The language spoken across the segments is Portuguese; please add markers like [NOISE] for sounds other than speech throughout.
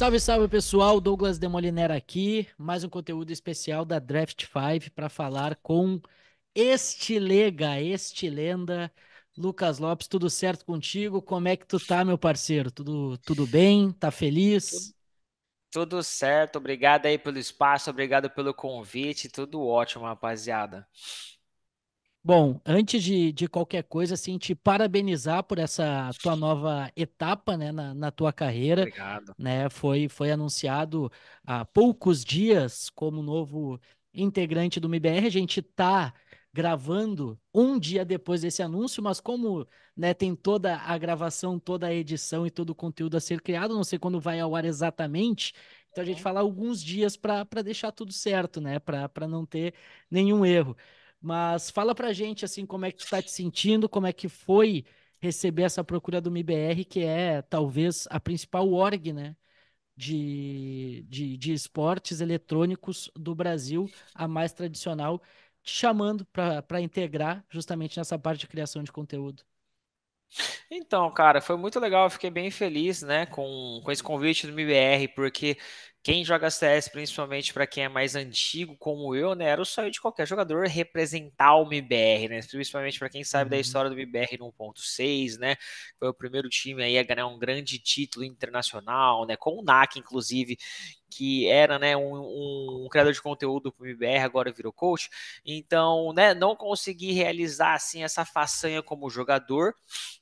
Salve, salve pessoal, Douglas Demoliner aqui, mais um conteúdo especial da Draft 5 para falar com este lega, este lenda, Lucas Lopes, tudo certo contigo? Como é que tu tá, meu parceiro? Tudo, tudo bem? Tá feliz? Tudo certo, obrigado aí pelo espaço, obrigado pelo convite, tudo ótimo, rapaziada. Bom, antes de, de qualquer coisa, assim, te parabenizar por essa tua nova etapa né, na, na tua carreira. Obrigado. Né, foi, foi anunciado há poucos dias como novo integrante do MBR. A gente está gravando um dia depois desse anúncio, mas como né, tem toda a gravação, toda a edição e todo o conteúdo a ser criado, não sei quando vai ao ar exatamente. Então a gente uhum. fala alguns dias para deixar tudo certo, né? Para não ter nenhum erro. Mas fala pra gente, assim, como é que tu tá te sentindo, como é que foi receber essa procura do MIBR, que é talvez a principal org, né? De, de, de esportes eletrônicos do Brasil, a mais tradicional, te chamando para integrar justamente nessa parte de criação de conteúdo. Então, cara, foi muito legal. Eu fiquei bem feliz, né, com, com esse convite do MBR, porque quem joga CS, principalmente para quem é mais antigo como eu, né, era o sonho de qualquer jogador representar o MBR, né? Principalmente para quem sabe da uhum. história do MBR no 1.6, né? Foi o primeiro time aí a ganhar um grande título internacional, né? Com o NAC, inclusive, que era né, um, um, um, criador de conteúdo para o MBR, agora virou coach. Então, né, não consegui realizar assim essa façanha como jogador,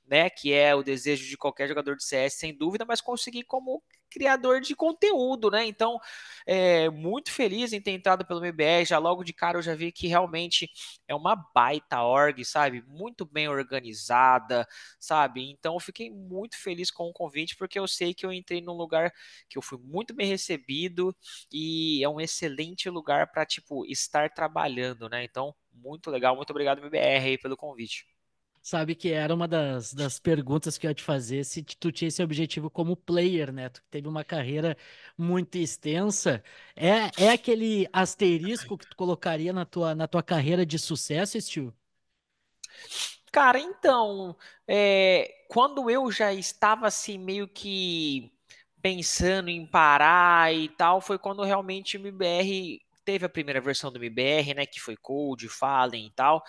né, que é o desejo de qualquer jogador de CS, sem dúvida, mas consegui como criador de conteúdo, né? Então, é, muito feliz em ter entrado pelo MBR. Já logo de cara eu já vi que realmente é uma baita org, sabe? Muito bem organizada, sabe? Então, eu fiquei muito feliz com o convite, porque eu sei que eu entrei num lugar que eu fui muito bem recebido e é um excelente lugar para, tipo, estar trabalhando, né? Então, muito legal. Muito obrigado, MBR, aí, pelo convite. Sabe que era uma das, das perguntas que eu ia te fazer, se tu tinha esse objetivo como player, né? Tu teve uma carreira muito extensa. É, é aquele asterisco que tu colocaria na tua, na tua carreira de sucesso, Stu? Cara, então, é, quando eu já estava assim, meio que pensando em parar e tal, foi quando realmente o MBR teve a primeira versão do MBR, né, que foi Code, Fallen e tal,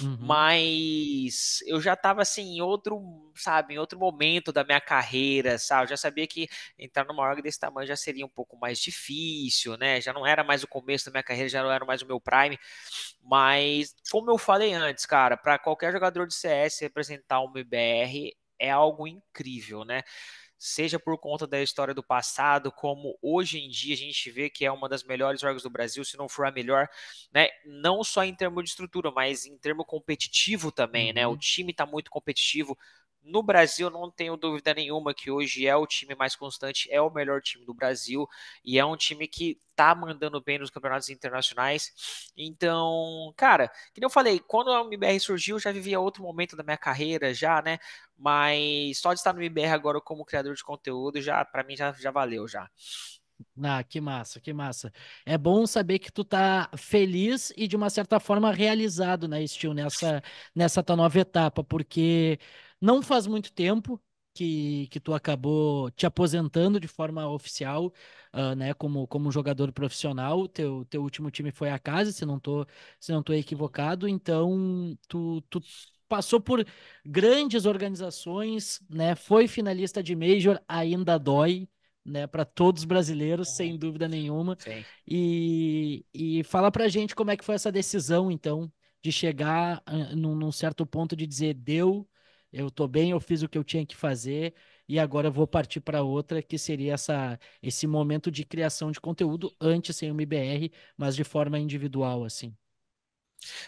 uhum. mas eu já estava assim em outro, sabe, em outro momento da minha carreira, sabe, eu já sabia que entrar numa org desse tamanho já seria um pouco mais difícil, né, já não era mais o começo da minha carreira, já não era mais o meu prime, mas como eu falei antes, cara, para qualquer jogador de CS representar um MBR é algo incrível, né? seja por conta da história do passado, como hoje em dia a gente vê que é uma das melhores jogos do Brasil, se não for a melhor, né? Não só em termos de estrutura, mas em termo competitivo também, uhum. né? O uhum. time está muito competitivo, no Brasil, não tenho dúvida nenhuma que hoje é o time mais constante, é o melhor time do Brasil e é um time que tá mandando bem nos campeonatos internacionais. Então, cara, que eu falei, quando a MBR surgiu, já vivia outro momento da minha carreira, já, né? Mas só de estar no MBR agora como criador de conteúdo, já para mim já, já valeu já. Ah, que massa, que massa. É bom saber que tu tá feliz e de uma certa forma realizado, né, Steel, nessa, nessa tua nova etapa, porque não faz muito tempo que, que tu acabou te aposentando de forma oficial, uh, né, como, como jogador profissional. Teu, teu último time foi a casa, se não tô, se não tô equivocado. Então, tu, tu passou por grandes organizações, né, foi finalista de Major, ainda dói. Né, para todos os brasileiros, sem dúvida nenhuma. E, e fala para gente como é que foi essa decisão, então, de chegar ah, num, num certo ponto de dizer deu, eu estou bem, eu fiz o que eu tinha que fazer e agora vou partir para outra que seria essa esse momento de criação de conteúdo antes sem o MBR, mas de forma individual assim.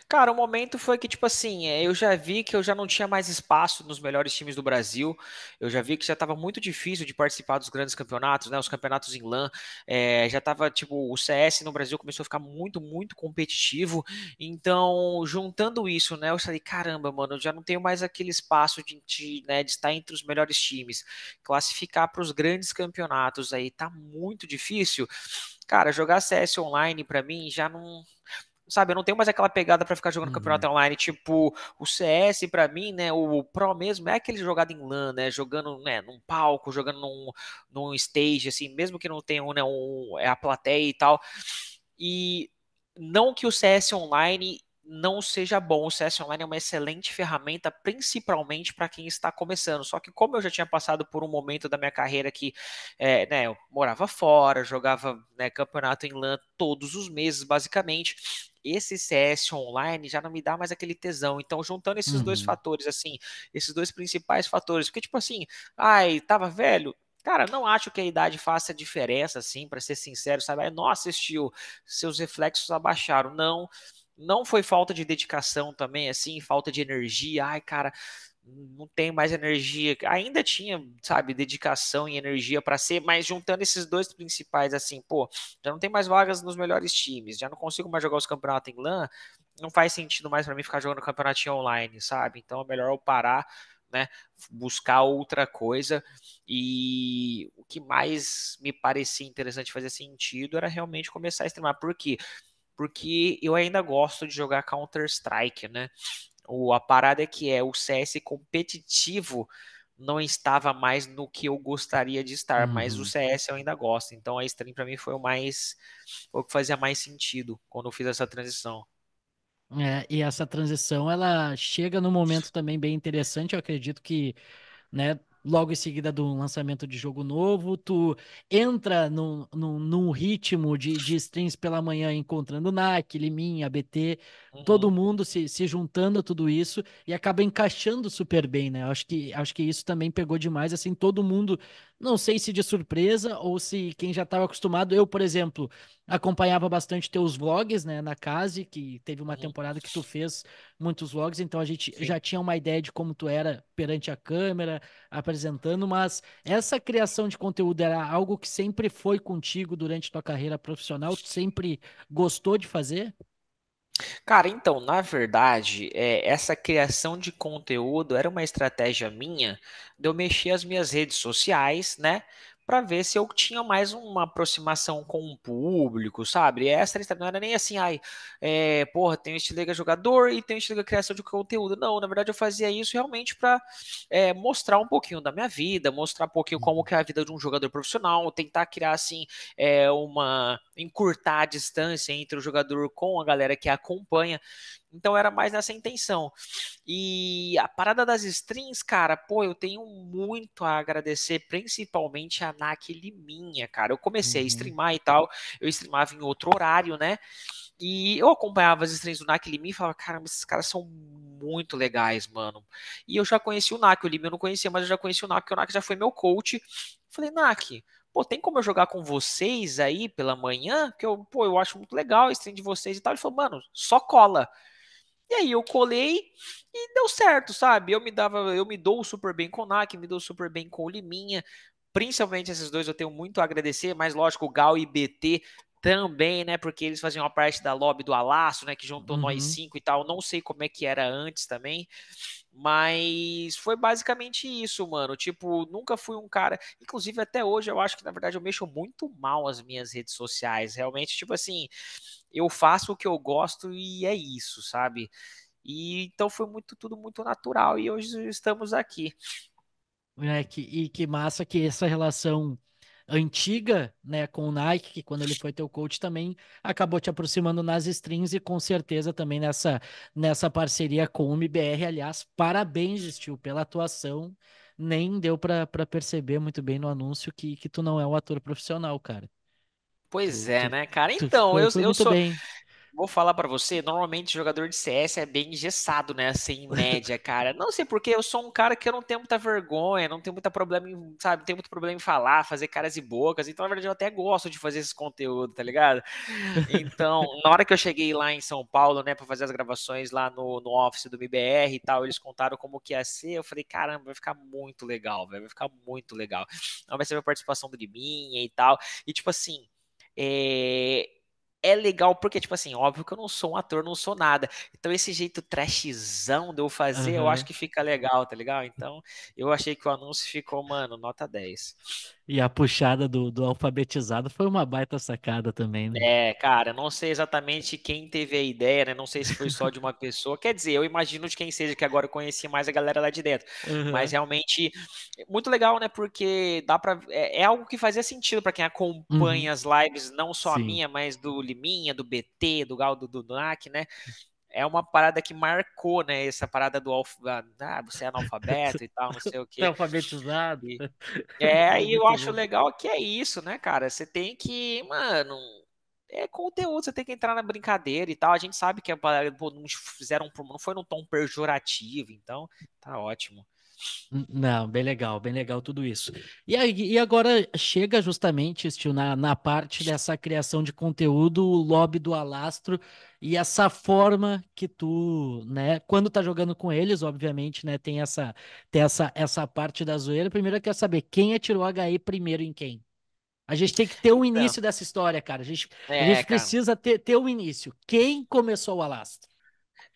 Cara, o momento foi que, tipo assim, eh, eu já vi que eu já não tinha mais espaço nos melhores times do Brasil. Eu já vi que já estava muito difícil de participar dos grandes campeonatos, né? Os campeonatos em LAN. É, eh, já estava, tipo, o CS no Brasil começou a ficar muito, muito competitivo. Então, juntando isso, né? Eu falei, caramba, mano, eu já não tenho mais aquele espaço de, de, né, de estar entre os melhores times. Classificar para os grandes campeonatos aí tá muito difícil. Cara, jogar CS online para mim já não sabe? Eu não tenho mais aquela pegada para ficar jogando uhum. campeonato online, tipo o CS para mim, né? O, pro mesmo é aquele jogado em LAN, né? Jogando, né? Num palco, jogando num, num stage, assim, mesmo que não tenha um, né? Um, é a plateia e tal. E não que o CS online não seja bom. O CS Online é uma excelente ferramenta, principalmente para quem está começando. Só que, como eu já tinha passado por um momento da minha carreira que é, né, eu morava fora, jogava né, campeonato em LAN todos os meses, basicamente, esse CS online já não me dá mais aquele tesão. Então, juntando esses uhum. dois fatores, assim, esses dois principais fatores, porque, tipo assim, ai, tava velho, Cara, não acho que a idade faça diferença, assim, para ser sincero, sabe? Aí, nossa, estio, seus reflexos abaixaram. Não, não foi falta de dedicação também, assim, falta de energia. Ai, cara, não tem mais energia. Ainda tinha, sabe, dedicação e energia para ser, mas juntando esses dois principais, assim, pô, já não tem mais vagas nos melhores times, já não consigo mais jogar os campeonatos em LAN, não faz sentido mais para mim ficar jogando campeonatinho online, sabe? Então é melhor eu parar, né, buscar outra coisa. E o que mais me parecia interessante fazer sentido era realmente começar a streamar. Por quê? Porque eu ainda gosto de jogar Counter-Strike, né? o a parada é que é o CS competitivo não estava mais no que eu gostaria de estar, uhum. mas o uhum. CS eu ainda gosto. Então a stream para mim foi o mais o que fazia mais sentido quando eu fiz essa transição. É, e essa transição ela chega num momento também bem interessante, eu acredito que, né, logo em seguida de um lançamento de jogo novo, tu entra num, num, num ritmo de, de streams pela manhã encontrando NAC, Liminha, ABT uhum. todo mundo se, se juntando a tudo isso e acaba encaixando super bem, né? Acho que, acho que isso também pegou demais, assim, todo mundo não sei se de surpresa ou se quem já estava acostumado. Eu, por exemplo, acompanhava bastante teus vlogs, né, na casa, que teve uma temporada que tu fez muitos vlogs, então a gente Sim. já tinha uma ideia de como tu era perante a câmera, apresentando, mas essa criação de conteúdo era algo que sempre foi contigo durante tua carreira profissional? Tu sempre gostou de fazer? Cara, então, na verdade, é, essa criação de conteúdo era uma estratégia minha de eu mexer as minhas redes sociais, né? para ver se eu tinha mais uma aproximação com o público, sabe? E é Essa lista não era nem assim, ai, é, porra, tem o Estilega jogador e tem o Estilega criação de conteúdo. Não, na verdade eu fazia isso realmente para é, eh, mostrar um pouquinho da minha vida, mostrar um pouquinho como uhum. que é a vida de um jogador profissional, tentar criar assim é, uma encurtar a distância entre o jogador com a galera que acompanha. Então era mais nessa intenção. E a parada das strings, cara, pô, eu tenho muito a agradecer, principalmente a NAC Liminha, cara. Eu comecei uhum. a streamar e tal, eu streamava em outro horário, né? E eu acompanhava as streams do NAC Liminha e falava, cara, esses caras são muito legais, mano. E eu já conheci o NAC, o Liminha eu não conhecia, mas eu já conheci o NAC, porque o NAC já foi meu coach. Falei, NAC, pô, tem como eu jogar com vocês aí pela manhã? Que eu, pô, eu acho muito legal a stream de vocês e tal. Ele falou, mano, só cola. E aí eu colei e deu certo, sabe? Eu me dava, eu me dou super bem com o NAC, me dou super bem com o Liminha. Principalmente esses dois eu tenho muito a agradecer, mas lógico, o Gal e BT também, né? Porque eles faziam a parte da lobby do Alaço, né? Que juntou uhum. nós cinco e tal. Não sei como é que era antes também. Mas foi basicamente isso, mano. Tipo, nunca fui um cara. Inclusive, até hoje eu acho que, na verdade, eu mexo muito mal as minhas redes sociais. Realmente, tipo assim, eu faço o que eu gosto e é isso, sabe? E então foi muito, tudo muito natural e hoje estamos aqui. É, que, e que massa que essa relação antiga, né, com o Nike, que quando ele foi teu coach também acabou te aproximando nas strings e com certeza também nessa, nessa parceria com o MBR. Aliás, parabéns, Gil, pela atuação. Nem deu para perceber muito bem no anúncio que, que tu não é um ator profissional, cara. Pois é, né, cara? Então, eu, eu sou. Bem vou falar para você, normalmente jogador de CS é bem engessado, né? Assim, em média, [LAUGHS] cara. Não sei porque eu sou um cara que eu não tenho muita vergonha, não tenho muita problema em, sabe, tenho muito problema em falar, fazer caras e bocas. Então, na verdade, eu até gosto de fazer esse conteúdo, tá ligado? Então, [LAUGHS] na hora que eu cheguei lá em São Paulo, né, para fazer as gravações lá no, no office do MBR e tal, eles contaram como que ia ser. Eu falei, caramba, vai ficar muito legal, velho. Vai ficar muito legal. Então, vai ser a participação do Liminha e tal. E tipo assim. É, é legal porque, tipo assim, óbvio que eu não sou um ator, não sou nada. Então, esse jeito trashzão de eu fazer, uhum. eu acho que fica legal, tá legal? Então, eu achei que o anúncio ficou, mano, nota 10. E a puxada do, do alfabetizado foi uma baita sacada também, né? É, cara, não sei exatamente quem teve a ideia, né? Não sei se foi só de uma pessoa. Quer dizer, eu imagino de quem seja, que agora eu conheci mais a galera lá de dentro. Uhum. Mas realmente, muito legal, né? Porque dá para É, é algo que fazia sentido para quem acompanha uhum. as lives, não só Sim. a minha, mas do Liminha, do BT, do Galdo Dunac, né? É uma parada que marcou, né? Essa parada do alf... ah, ah você é analfabeto e tal, não sei o quê. [LAUGHS] Tá é alfabetizado. É, e eu acho legal que é isso, né, cara? Você tem que, mano, é conteúdo, você tem que entrar na brincadeira e tal. A gente sabe que é a, pô, não fizeram, não foi num tom pejorativo, então tá ótimo. Não, bem legal, bem legal tudo isso. E, aí, e agora chega justamente, Steel, na, na parte dessa criação de conteúdo, o lobby do Alastro e essa forma que tu, né, quando tá jogando com eles, obviamente, né, tem essa, tem essa, essa parte da zoeira. Primeiro eu quero saber quem atirou HE primeiro em quem? A gente tem que ter o um então início então, dessa história, cara. A gente, é, a gente precisa ter, ter o um início. Quem começou o Alastro?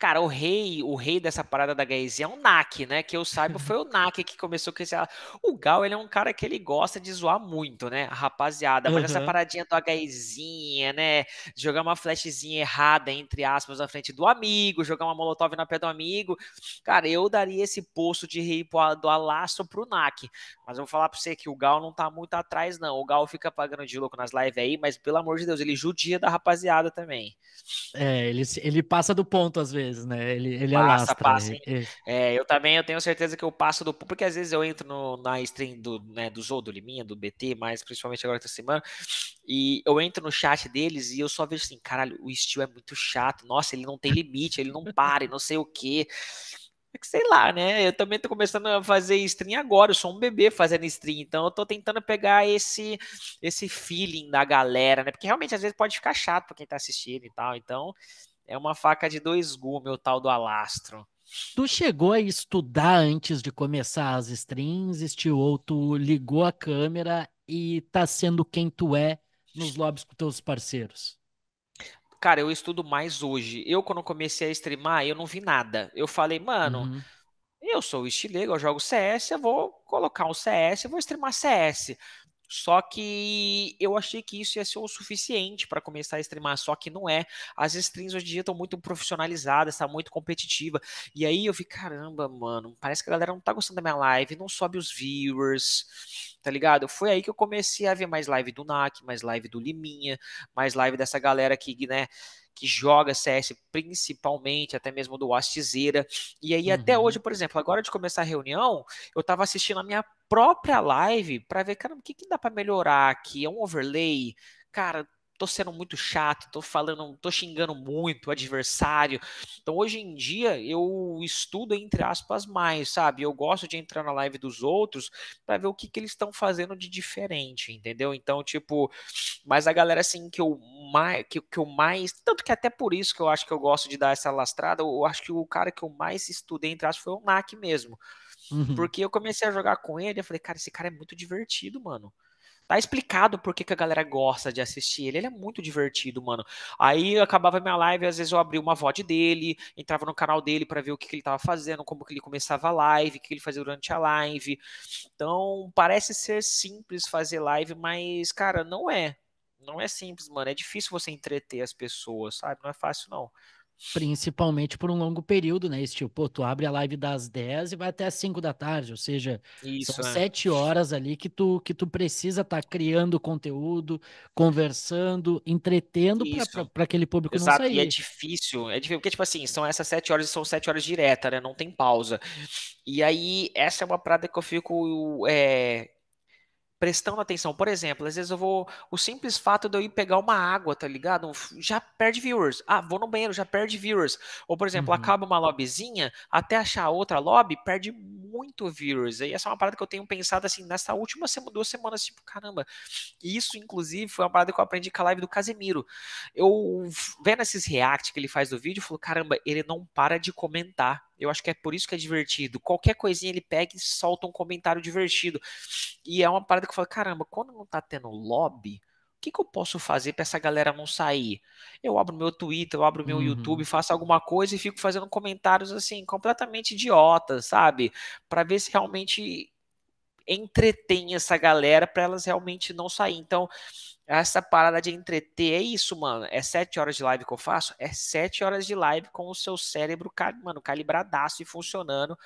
Cara, o rei, o rei dessa parada da gays é o Nak, né? Que eu saiba, uhum. foi o Nak que começou com esse. O Gal, ele é um cara que ele gosta de zoar muito, né? A rapaziada. Mas uhum. essa paradinha do HIzinha, né? Jogar uma flashzinha errada, entre aspas, na frente do amigo, jogar uma molotov na pé do amigo. Cara, eu daria esse posto de rei do Alaço pro Nak. Mas eu vou falar pra você que o Gal não tá muito atrás, não. O Gal fica pagando de louco nas lives aí, mas pelo amor de Deus, ele judia da rapaziada também. É, ele, ele passa do ponto às vezes vezes, né? Ele, ele passa, alastra. Passa, é, eu também eu tenho certeza que eu passo do... Porque às vezes eu entro no, na stream do, né, do Zou, do Liminha, do BT, mas principalmente agora essa semana, e eu entro no chat deles e eu só vejo assim, caralho, o estilo é muito chato, nossa, ele não tem limite, ele não para, e não sei o quê é sei lá, né? Eu também tô começando a fazer stream agora, eu sou um bebê fazendo stream, então eu tô tentando pegar esse esse feeling da galera, né? Porque realmente às vezes pode ficar chato para quem tá assistindo e tal. Então, é uma faca de dois gumes, o tal do alastro. Tu chegou a estudar antes de começar as strings, Steel, ou tu ligou a câmera e tá sendo quem tu é nos lobbies com teus parceiros? Cara, eu estudo mais hoje. Eu, quando comecei a streamar, eu não vi nada. Eu falei, mano, uhum. eu sou estilego, eu jogo CS, eu vou colocar um CS, eu vou streamar CS. Só que eu achei que isso ia ser o suficiente para começar a streamar, só que não é. As streams hoje em dia estão muito profissionalizadas, está muito competitiva. E aí eu vi, caramba, mano, parece que a galera não tá gostando da minha live, não sobe os viewers, tá ligado? Foi aí que eu comecei a ver mais live do NAC, mais live do Liminha, mais live dessa galera que, né, que joga CS principalmente, até mesmo do Astizeira. E aí, uhum. até hoje, por exemplo, agora de começar a reunião, eu tava assistindo a minha própria live para ver, cara, o que, que dá para melhorar aqui? É um overlay? Cara, tô sendo muito chato, tô falando, tô xingando muito o adversário. Então hoje em dia eu estudo entre aspas mais, sabe? Eu gosto de entrar na live dos outros para ver o que, que eles estão fazendo de diferente, entendeu? Então, tipo, mas a galera assim que eu mais que, que eu mais, tanto que até por isso que eu acho que eu gosto de dar essa lastrada, eu acho que o cara que eu mais estudei entre aspas foi o Mac mesmo. Uhum. Porque eu comecei a jogar com ele, eu falei, cara, esse cara é muito divertido, mano. Tá explicado por que, que a galera gosta de assistir ele. Ele é muito divertido, mano. Aí eu acabava minha live, às vezes eu abria uma VOD dele, entrava no canal dele para ver o que, que ele tava fazendo, como que ele começava a live, o que ele fazia durante a live. Então, parece ser simples fazer live, mas, cara, não é. Não é simples, mano. É difícil você entreter as pessoas, sabe? Não é fácil, não principalmente por um longo período, né? Esse tipo, pô, tu abre a live das 10 e vai até as 5 da tarde, ou seja, Isso, são é. 7 horas ali que tu, que tu precisa estar tá criando conteúdo, conversando, entretendo para aquele público Exato. não sair. E é difícil, é difícil, porque, tipo assim, são essas 7 horas e são 7 horas direta, né? Não tem pausa. E aí, essa é uma parada que eu fico é, prestando atenção. Por exemplo, às vezes eu vou. O simples fato de eu ir pegar uma água, tá ligado? Já perde viewers. Ah, vou no banheiro, já perde viewers. Ou, por exemplo, uhum. acaba uma lobbyzinha, até achar outra lobby, perde muito viewers. E essa é uma parada que eu tenho pensado assim, nessa última semana, duas semanas, tipo, caramba. Isso, inclusive, foi uma parada que eu aprendi com a live do Casemiro. Eu vendo esses react que ele faz do vídeo, eu falo, caramba, ele não para de comentar eu acho que é por isso que é divertido. Qualquer coisinha ele pega e solta um comentário divertido. E é uma parada que eu falo, caramba, quando não tá tendo lobby, o que, que eu posso fazer para essa galera não sair? Eu abro meu Twitter, eu abro meu uhum. YouTube, faço alguma coisa e fico fazendo comentários assim, completamente idiotas, sabe? Para ver se realmente entretém essa galera para elas realmente não sair. Então, essa parada de entreter é isso, mano. É sete horas de live que eu faço? É sete horas de live com o seu cérebro, mano, calibradaço e funcionando.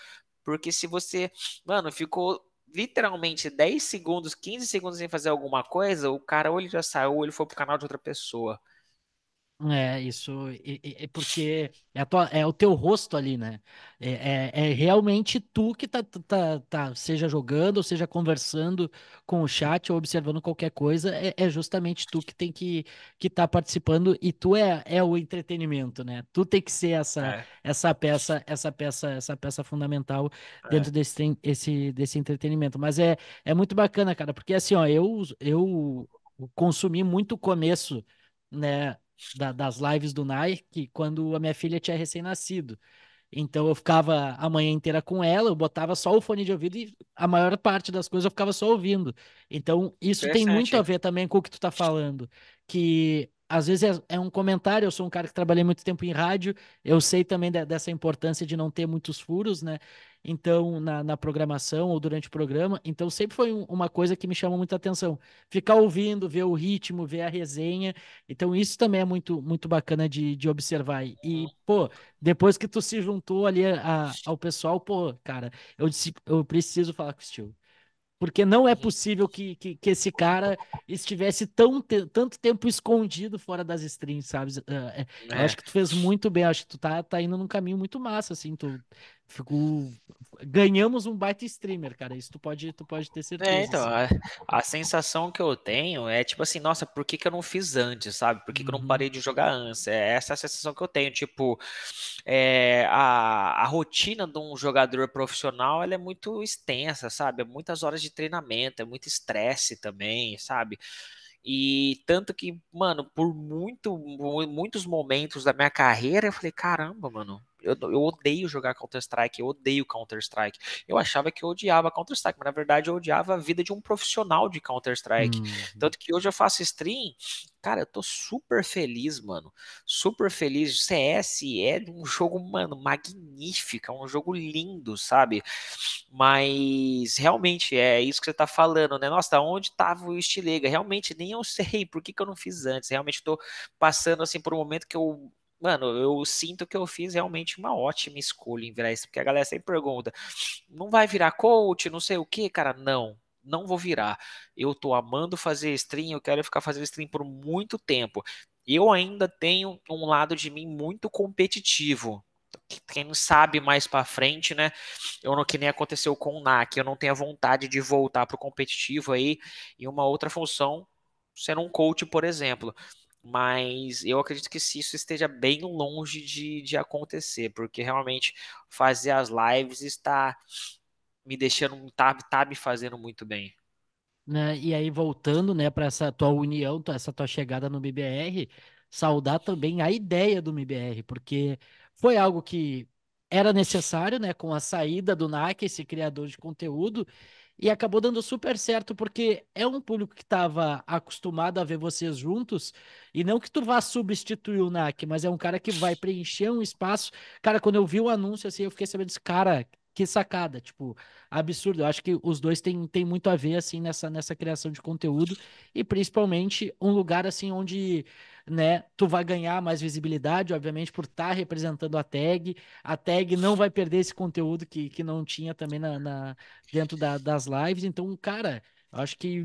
Porque se você, mano, ficou literalmente 10 segundos, 15 segundos em fazer alguma coisa, o cara ou ele já saiu ou ele foi pro canal de outra pessoa. É, isso, é, porque é, a tua- é o teu rosto ali, né? É, é- é realmente tu que tá, tá, tá, tá- seja jogando, ou seja conversando com o chat, ou observando qualquer coisa, é, é justamente tu que tem que que tá participando e tu é, é o entretenimento, né? Tu tem que ser essa É, essa peça, essa peça, essa peça fundamental é. dentro desse, esse, desse entretenimento. Mas é, é muito bacana, cara, porque assim, ó, eu, eu consumi muito começo né? da, das lives do Nike quando a minha filha tinha recém-nascido. Então eu ficava a manhã inteira com ela, eu botava só o fone de ouvido e a maior parte das coisas eu ficava só ouvindo. Então isso tem muito a ver também com o que tu tá falando, que às vezes é, é, um comentário. Eu sou um cara que trabalhei muito tempo em rádio, eu sei também de, dessa importância de não ter muitos furos, né? Então, na, na programação ou durante o programa. Então, sempre foi um, uma coisa que me chamou muita atenção. Ficar ouvindo, ver o ritmo, ver a resenha. Então, isso também é muito, muito bacana de, de observar. E, pô, depois que tu se juntou ali a, ao pessoal, pô, cara, eu, disse, eu preciso falar com o Steel. Porque não é possível que, que, que esse cara estivesse tão te, tanto tempo escondido fora das strings, sabe? Ah, é, eu é. acho que tu fez muito bem, acho que tu tá, tá indo num caminho muito massa, assim. Tu Fico... Ganhamos um baita streamer, cara. Isso tu pode, tu pode ter é, certeza. É, então, assim. a, a, sensação que eu tenho é tipo assim, nossa, por que, que eu não fiz antes, sabe? Por que, uhum. que eu não uhum. parei de jogar antes? É, essa é a sensação que eu tenho. Tipo, é, a, a rotina de um jogador profissional ela é muito extensa, sabe? É muitas horas de treinamento, é muito estresse também, sabe? E tanto que, mano, por muito, muitos momentos da minha carreira, eu falei, caramba, mano, eu, eu odeio jogar Counter-Strike, eu odeio Counter-Strike. Eu achava que eu odiava Counter-Strike, mas na verdade eu odiava a vida de um profissional de Counter-Strike. Uhum. Tanto que hoje eu faço stream, cara, eu tô super feliz, mano. Super feliz. CS é um jogo, mano, magnífico, é um jogo lindo, sabe? Mas realmente é isso que você tá falando, né? Nossa, onde tava o Estilega? Realmente nem eu sei por que, que eu não fiz antes. Realmente tô passando assim por um momento que eu mano, eu sinto que eu fiz realmente uma ótima escolha em virar isso, porque a galera sempre pergunta, não vai virar coach, não sei o que, cara, não. Não vou virar. Eu tô amando fazer stream, eu quero ficar fazendo stream por muito tempo. Eu ainda tenho um lado de mim muito competitivo, quem não sabe mais para frente, né? Eu não que nem aconteceu com o NAC, eu não tenho a vontade de voltar pro competitivo aí em uma outra função, sendo um coach, por exemplo mas eu acredito que isso esteja bem longe de, de acontecer, porque realmente fazer as lives está me deixando um tá, tá me fazendo muito bem. Né? E aí, voltando né, para essa tua união, essa tua chegada no MBR, saudar também a ideia do MBR, porque foi algo que era necessário né, com a saída do NAC, esse criador de conteúdo, e acabou dando super certo, porque é um público que estava acostumado a ver vocês juntos, e não que tu vá substituir o NAC, mas é um cara que vai preencher um espaço. Cara, quando eu vi o anúncio, assim, eu fiquei sabendo desse cara, que sacada, tipo, absurdo. Eu acho que os dois têm, têm muito a ver, assim, nessa, nessa criação de conteúdo e principalmente um lugar, assim, onde, né, tu vai ganhar mais visibilidade, obviamente, por estar tá representando a tag. A tag não vai perder esse conteúdo que, que não tinha também na, na dentro da, das lives. Então, cara, Acho que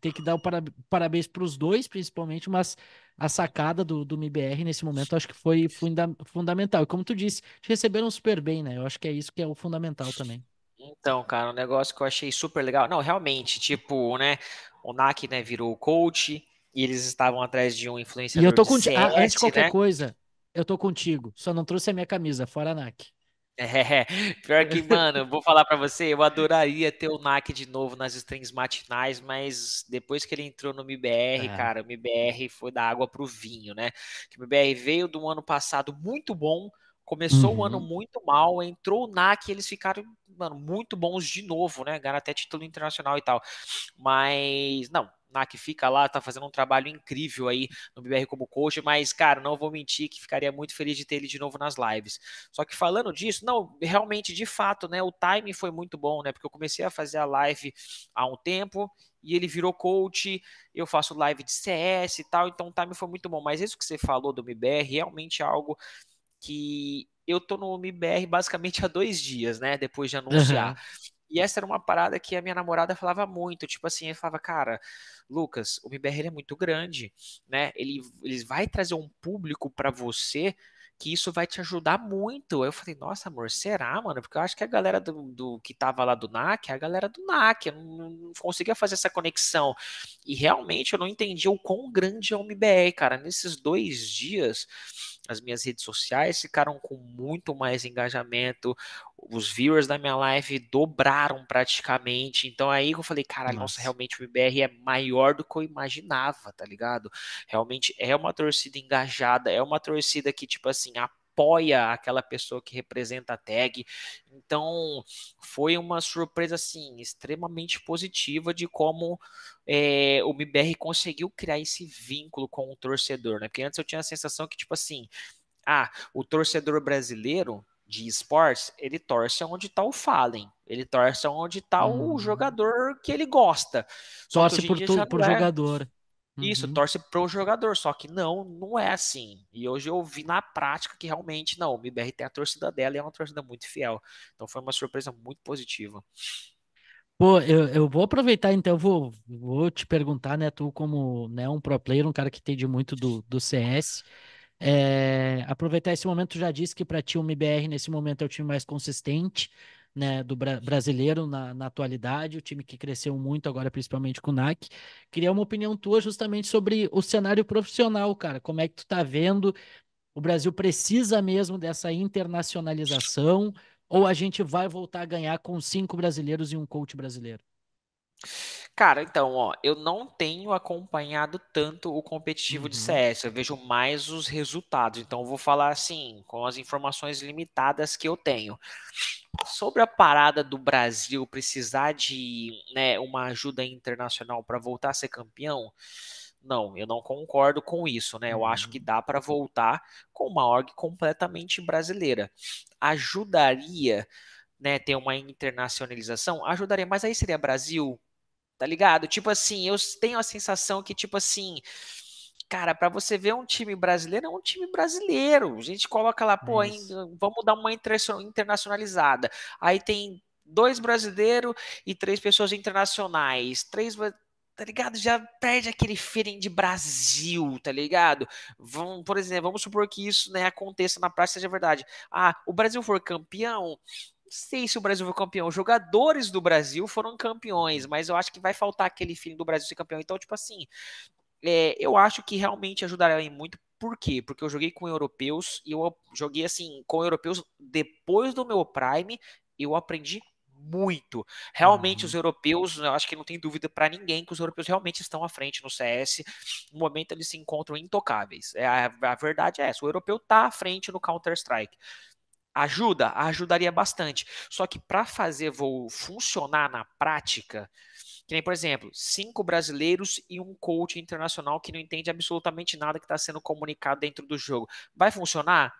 tem que dar o parabéns para os dois, principalmente, mas a sacada do, do MBR nesse momento acho que foi funda fundamental. E como tu disse, receberam super bem, né? Eu acho que é isso que é o fundamental também. Então, cara, um negócio que eu achei super legal. Não, realmente, tipo, né? O NAC né, virou coach e eles estavam atrás de um influenciador. E eu tô contigo. Antes de qualquer né? coisa, eu tô contigo. Só não trouxe a minha camisa, fora a NAC. É, [LAUGHS] pior que, mano, vou falar para você, eu adoraria ter o NAC de novo nas strings matinais, mas depois que ele entrou no MBR, é. cara, o MBR foi da água pro vinho, né? o MBR veio do ano passado muito bom, começou uhum. o ano uhum. muito mal, entrou o NAC e eles ficaram, mano, muito bons de novo, né? Ganharam até título internacional e tal. Mas, não, que fica lá, tá fazendo um trabalho incrível aí no BBR como coach, mas, cara, não vou mentir que ficaria muito feliz de ter ele de novo nas lives. Só que falando disso, não, realmente, de fato, né, o timing foi muito bom, né, porque eu comecei a fazer a live há um tempo e ele virou coach, eu faço live de CS e tal, então o timing foi muito bom. Mas isso que você falou do MBR realmente é algo que eu tô no MBR basicamente [LAUGHS] há dois dias, né? Depois de anunciar. Uhum. E essa era uma parada que a minha namorada falava muito, tipo assim, ela falava, cara, Lucas, o MBR é muito grande, né? Ele, ele vai trazer um público para você que isso vai te ajudar muito. Aí eu falei, nossa, amor, será, mano? Porque eu acho que a galera do, do que tava lá do NAC é a galera do NAC. Eu não, não, conseguia fazer essa conexão. E realmente eu não entendi o quão grande é o MBR, cara. Nesses dois dias, as minhas redes sociais ficaram com muito mais engajamento os viewers da minha live dobraram praticamente. Então aí eu falei, cara, nossa. nossa, realmente o MBR é maior do que eu imaginava, tá ligado? Realmente é uma torcida engajada, é uma torcida que, tipo assim, apoia aquela pessoa que representa a tag. Então, foi uma surpresa assim extremamente positiva de como é, o MBR conseguiu criar esse vínculo com o torcedor, né? Porque antes eu tinha a sensação que tipo assim, ah, o torcedor brasileiro de esportes, ele torce onde está o Fallen. Ele torce onde está uhum. o jogador que ele gosta. Só torce por, tu, por é... jogador. Uhum. Isso, torce para o jogador, só que não, não é assim. E hoje eu vi na prática que realmente não, o MBR tem a torcida dela e é uma torcida muito fiel. Então foi uma surpresa muito positiva. Pô, eu, eu vou aproveitar então, vou, vou te perguntar, né, tu como né, um pro player, um cara que entende muito do, do CS, é, aproveitar esse momento, já disse que para ti o MBR nesse momento é o time mais consistente né, do bra brasileiro na, na, atualidade, o time que cresceu muito agora, principalmente com o NAC. Queria uma opinião tua justamente sobre o cenário profissional, cara. Como é que tu tá vendo? O Brasil precisa mesmo dessa internacionalização ou a gente vai voltar a ganhar com cinco brasileiros e um coach brasileiro? Cara, então, ó, eu não tenho acompanhado tanto o competitivo uhum. de CS, eu vejo mais os resultados. Então, eu vou falar assim, com as informações limitadas que eu tenho. Sobre a parada do Brasil precisar de né, uma ajuda internacional para voltar a ser campeão, não, eu não concordo com isso, né? Eu acho que uhum. dá para voltar com uma org completamente brasileira. Ajudaria, né, ter uma internacionalização? Ajudaria, mas aí seria Brasil, tá ligado? Tipo assim, eu tenho a sensação que, tipo assim, cara, para você ver um time brasileiro, é um time brasileiro. A gente coloca lá, pô, hein, vamos dar uma internacionalizada. Aí tem dois brasileiros e três pessoas internacionais. Três, tá ligado? Já perde aquele feeling de Brasil, tá ligado? Vamos, por exemplo, vamos supor que isso né, aconteça na prática, seja verdade. Ah, o Brasil for campeão, sei se o Brasil foi campeão. Os jogadores do Brasil foram campeões, mas eu acho que vai faltar aquele feeling do Brasil ser campeão. Então, tipo assim, é, eu acho que realmente ajudaria em muito. Por quê? Porque eu joguei com europeus e eu joguei assim com europeus depois do meu prime. Eu aprendi muito. Realmente, uhum. os europeus, eu acho que não tem dúvida para ninguém que os europeus realmente estão à frente no CS. No momento, eles se encontram intocáveis. É, a, a verdade é essa: o europeu está à frente no Counter-Strike. Ajuda? Ajudaria bastante. Só que para fazer voo funcionar na prática, que nem, por exemplo, cinco brasileiros e um coach internacional que não entende absolutamente nada que está sendo comunicado dentro do jogo. Vai funcionar?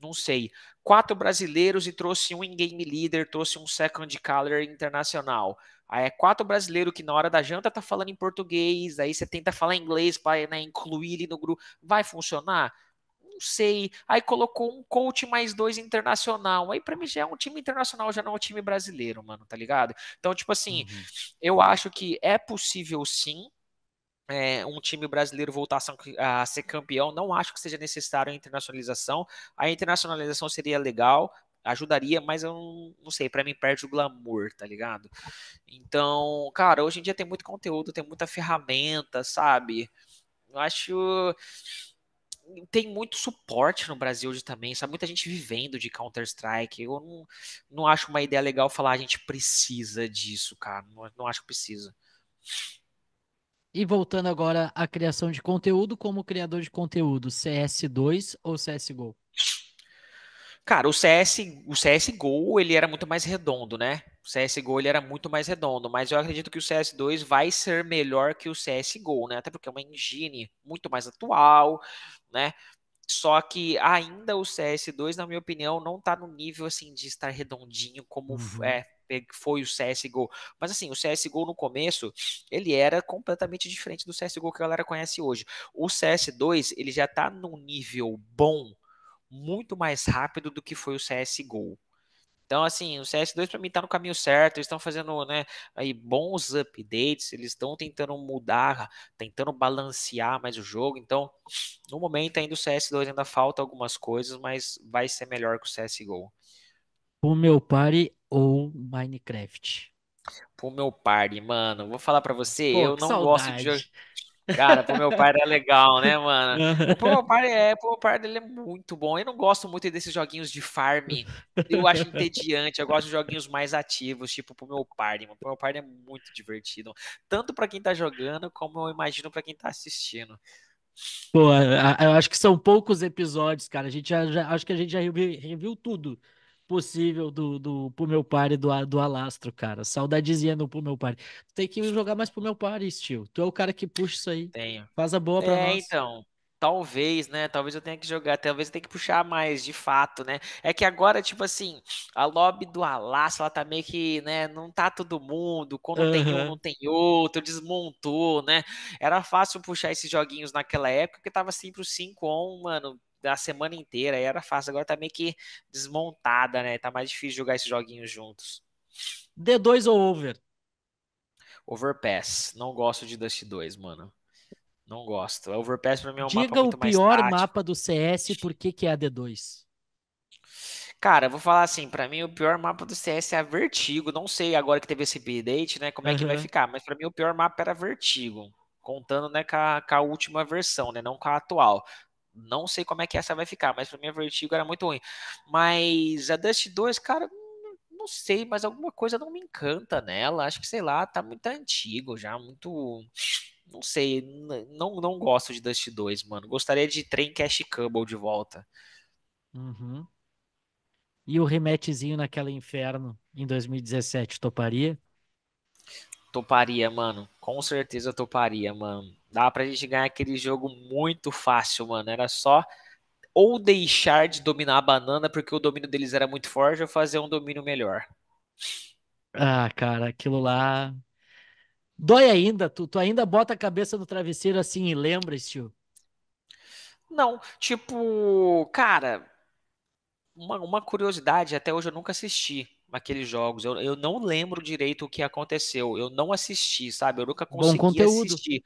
Não sei. Quatro brasileiros e trouxe um in-game leader, trouxe um second color internacional. Aí é quatro brasileiros que na hora da janta tá falando em português, aí você tenta falar inglês para né, incluir ele no grupo. Vai funcionar? não sei. Aí colocou um coach mais dois internacional. Aí para mim já é um time internacional, já não é um time brasileiro, mano, tá ligado? Então, tipo assim, uhum. eu acho que é possível sim é, um time brasileiro voltar a ser campeão. Não acho que seja necessário a internacionalização. A internacionalização seria legal, ajudaria, mas eu não, não sei, para mim perde o glamour, tá ligado? Então, cara, hoje em dia tem muito conteúdo, tem muita ferramenta, sabe? Eu acho tem muito suporte no Brasil hoje também, sabe? Muita gente vivendo de Counter-Strike. Eu não, não acho uma ideia legal falar a gente precisa disso, cara. Não, não acho que precisa. E voltando agora à criação de conteúdo, como criador de conteúdo, CS2 ou CSGO? Cara, o CS, o CSGO, ele era muito mais redondo, né? O CSGO ele era muito mais redondo, mas eu acredito que o CS2 vai ser melhor que o CSGO, né? Até porque é uma engine muito mais atual, né? Só que ainda o CS2, na minha opinião, não tá no nível assim de estar redondinho como uhum. é, foi o CSGO. Mas assim, o CSGO no começo, ele era completamente diferente do CSGO que a galera conhece hoje. O CS2, ele já tá num nível bom muito mais rápido do que foi o CSGO. Então, assim, o CS2 para mim está no caminho certo, eles estão fazendo né, aí bons updates, eles estão tentando mudar, tentando balancear mais o jogo. Então, no momento ainda o CS2 ainda falta algumas coisas, mas vai ser melhor que o CSGO. O meu pare ou Minecraft? Pro meu party, mano, vou falar para você, Pô, eu não saudade. gosto de Cara, pro meu pai era legal, né, mano? Pro meu pai é, pro meu pai dele é muito bom. Eu não gosto muito desses joguinhos de farm. Eu acho entediante. Eu gosto de joguinhos mais ativos, tipo pro meu pai, mano. Pro meu pai é muito divertido. Tanto para quem tá jogando, como eu imagino para quem tá assistindo. Pô, eu acho que são poucos episódios, cara. A gente já, já acho que a gente já reviu, reviu tudo possível do, do pro meu party do, do Alastro, cara. Saudadezinha do pro meu pai Tem que jogar mais pro meu pai estilo Tu é o cara que puxa isso aí. Tenho. Faz a boa pra é, nós. então. Talvez, né? Talvez eu tenha que jogar, talvez eu tenha que puxar mais, de fato, né? É que agora, tipo assim, a lobby do Alastro ela tá meio que, né? Não tá todo mundo, quando uhum. tem um, não tem outro, desmontou, né? Era fácil puxar esses joguinhos naquela época, porque tava sempre o 5 on, mano, da semana inteira, aí era fácil. Agora tá meio que desmontada, né? Tá mais difícil jogar esses joguinhos juntos. D2 ou over? Overpass. Não gosto de Dust 2, mano. Não gosto. A Overpass pra mim é um Diga mapa muito mais Diga o pior tático. mapa do CS, por que que é a D2? Cara, vou falar assim, para mim o pior mapa do CS é a Vertigo. Não sei agora que teve esse update, né, como é uhum. que vai ficar, mas para mim o pior mapa era Vertigo, contando, né, com a, com a, última versão, né, não com a atual. Não sei como é que essa vai ficar, mas para mim a Vertigo era muito ruim. Mas a Dust 2, cara, não sei, mas alguma coisa não me encanta nela. Acho que, sei lá, tá muito antigo já, muito. Não sei, não, não gosto de Dust 2, mano. Gostaria de Trem Cash Cumble de volta. Uhum. E o rematchzinho naquela inferno em 2017, toparia? Toparia, mano. Com certeza toparia, mano. Dá pra gente ganhar aquele jogo muito fácil, mano. Era só ou deixar de dominar a banana porque o domínio deles era muito forte ou fazer um domínio melhor. Ah, cara, aquilo lá dói ainda. Tu, tu ainda bota a cabeça no travesseiro assim e lembra, tio? Não, tipo, cara, uma, uma curiosidade, até hoje eu nunca assisti naqueles jogos. Eu, eu não lembro direito o que aconteceu. Eu não assisti, sabe? Eu nunca consegui assistir.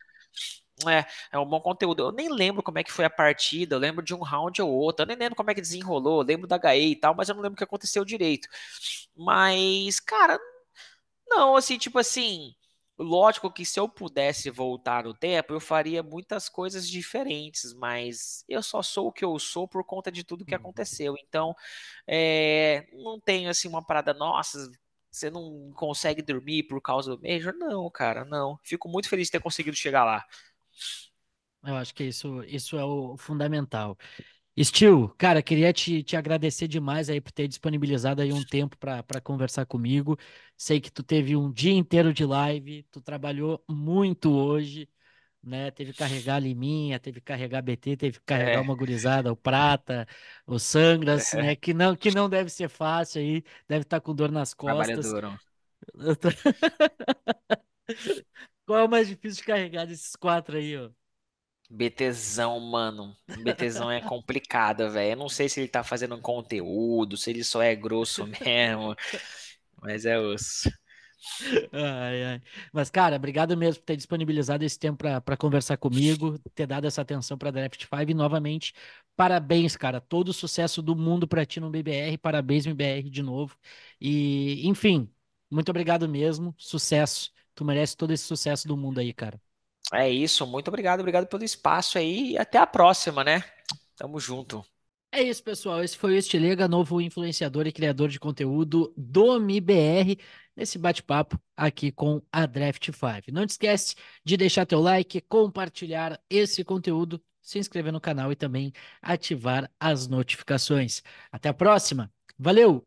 É, é um bom conteúdo. Eu nem lembro como é que foi a partida, eu lembro de um round ou outro, eu nem lembro como é que desenrolou, eu lembro da HE e tal, mas eu não lembro o que aconteceu direito. Mas, cara, não, assim, tipo assim, Lógico que se eu pudesse voltar no tempo, eu faria muitas coisas diferentes, mas eu só sou o que eu sou por conta de tudo que uhum. aconteceu. Então, é, não tenho assim uma parada, nossa, você não consegue dormir por causa do Major? Não, cara, não. Fico muito feliz de ter conseguido chegar lá. Eu acho que isso, isso é o fundamental. Estil, cara, queria te, te agradecer demais aí por ter disponibilizado aí um tempo para conversar comigo. Sei que tu teve um dia inteiro de live, tu trabalhou muito hoje, né? Teve que carregar Liminha, teve que carregar BT, teve que carregar é. uma gurizada, o Prata, o Sangras, é. né? Que não, que não deve ser fácil aí, deve estar tá com dor nas costas. Trabalhador. [LAUGHS] Qual é o mais difícil de carregar desses quatro aí, ó? BTzão, mano. BTzão é complicado, velho. Eu não sei se ele tá fazendo conteúdo, se ele só é grosso [LAUGHS] mesmo. mas é osso. Ai, ai. Mas, cara, obrigado mesmo por ter disponibilizado esse tempo para conversar comigo, ter dado essa atenção para Draft 5 e novamente, parabéns, cara. Todo o sucesso do mundo para ti no BBR, parabéns, BBR de novo. E, enfim, muito obrigado mesmo. Sucesso. Tu merece todo esse sucesso do mundo aí, cara. É isso, muito obrigado, obrigado pelo espaço aí e até a próxima, né? Tamo junto. É isso, pessoal. Esse foi o Estilega, novo influenciador e criador de conteúdo do MIBR, nesse bate-papo aqui com a Draft 5. Não te esquece de deixar teu like, compartilhar esse conteúdo, se inscrever no canal e também ativar as notificações. Até a próxima. Valeu!